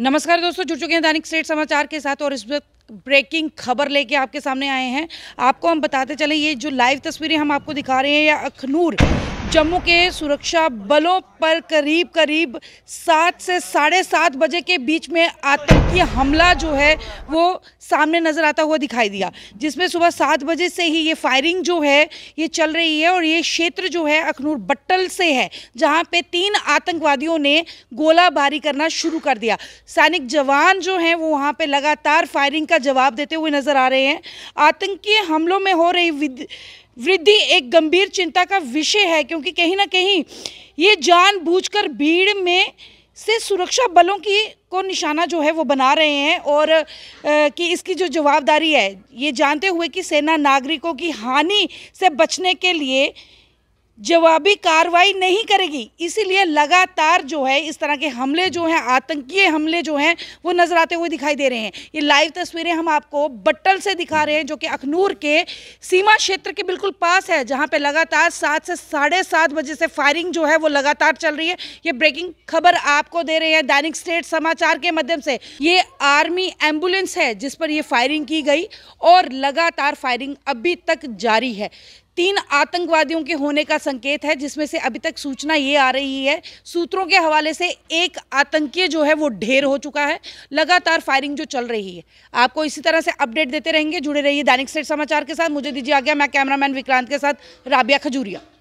नमस्कार दोस्तों जुड़ चुके हैं दैनिक स्टेट समाचार के साथ और इस वक्त ब्रेकिंग खबर लेके आपके सामने आए हैं आपको हम बताते चले ये जो लाइव तस्वीरें हम आपको दिखा रहे हैं या अखनूर जम्मू के सुरक्षा बलों पर करीब करीब सात से साढ़े सात बजे के बीच में आतंकी हमला जो है वो सामने नज़र आता हुआ दिखाई दिया जिसमें सुबह सात बजे से ही ये फायरिंग जो है ये चल रही है और ये क्षेत्र जो है अखनूर बट्टल से है जहाँ पे तीन आतंकवादियों ने गोलाबारी करना शुरू कर दिया सैनिक जवान जो हैं वो वहाँ पर लगातार फायरिंग का जवाब देते हुए नज़र आ रहे हैं आतंकी हमलों में हो रही वृद्धि एक गंभीर चिंता का विषय है क्योंकि कहीं ना कहीं ये जानबूझकर भीड़ में से सुरक्षा बलों की को निशाना जो है वो बना रहे हैं और आ, कि इसकी जो जवाबदारी है ये जानते हुए कि सेना नागरिकों की हानि से बचने के लिए जवाबी कार्रवाई नहीं करेगी इसीलिए लगातार जो है इस तरह के हमले जो हैं आतंकीय हमले जो हैं वो नज़र आते हुए दिखाई दे रहे हैं ये लाइव तस्वीरें हम आपको बट्टल से दिखा रहे हैं जो कि अखनूर के सीमा क्षेत्र के बिल्कुल पास है जहां पे लगातार सात से साढ़े सात बजे से फायरिंग जो है वो लगातार चल रही है ये ब्रेकिंग खबर आपको दे रहे हैं दैनिक स्टेट समाचार के माध्यम से ये आर्मी एम्बुलेंस है जिस पर यह फायरिंग की गई और लगातार फायरिंग अभी तक जारी है तीन आतंकवादियों के होने का संकेत है जिसमें से अभी तक सूचना ये आ रही है सूत्रों के हवाले से एक आतंकी जो है वो ढेर हो चुका है लगातार फायरिंग जो चल रही है आपको इसी तरह से अपडेट देते रहेंगे जुड़े रहिए दैनिक स्टेट समाचार के साथ मुझे दीजिए आज्ञा मैं कैमरामैन विक्रांत के साथ राबिया खजूरिया